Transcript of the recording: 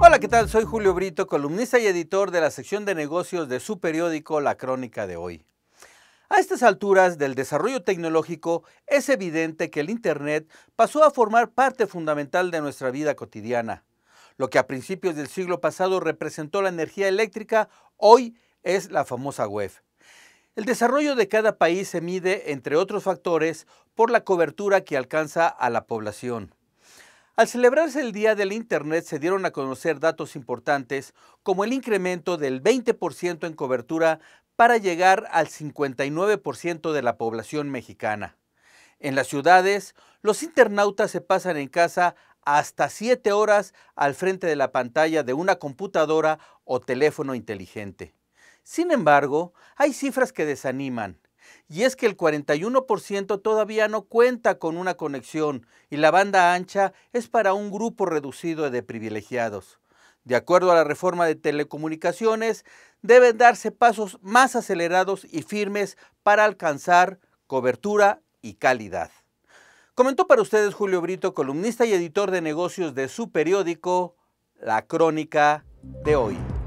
Hola, ¿qué tal? Soy Julio Brito, columnista y editor de la sección de negocios de su periódico La Crónica de hoy. A estas alturas del desarrollo tecnológico es evidente que el Internet pasó a formar parte fundamental de nuestra vida cotidiana. Lo que a principios del siglo pasado representó la energía eléctrica, hoy es la famosa web. El desarrollo de cada país se mide, entre otros factores, por la cobertura que alcanza a la población. Al celebrarse el Día del Internet se dieron a conocer datos importantes como el incremento del 20% en cobertura para llegar al 59% de la población mexicana. En las ciudades, los internautas se pasan en casa hasta 7 horas al frente de la pantalla de una computadora o teléfono inteligente. Sin embargo, hay cifras que desaniman, y es que el 41% todavía no cuenta con una conexión y la banda ancha es para un grupo reducido de privilegiados. De acuerdo a la reforma de telecomunicaciones, deben darse pasos más acelerados y firmes para alcanzar cobertura y calidad. Comentó para ustedes Julio Brito, columnista y editor de negocios de su periódico, La Crónica de hoy.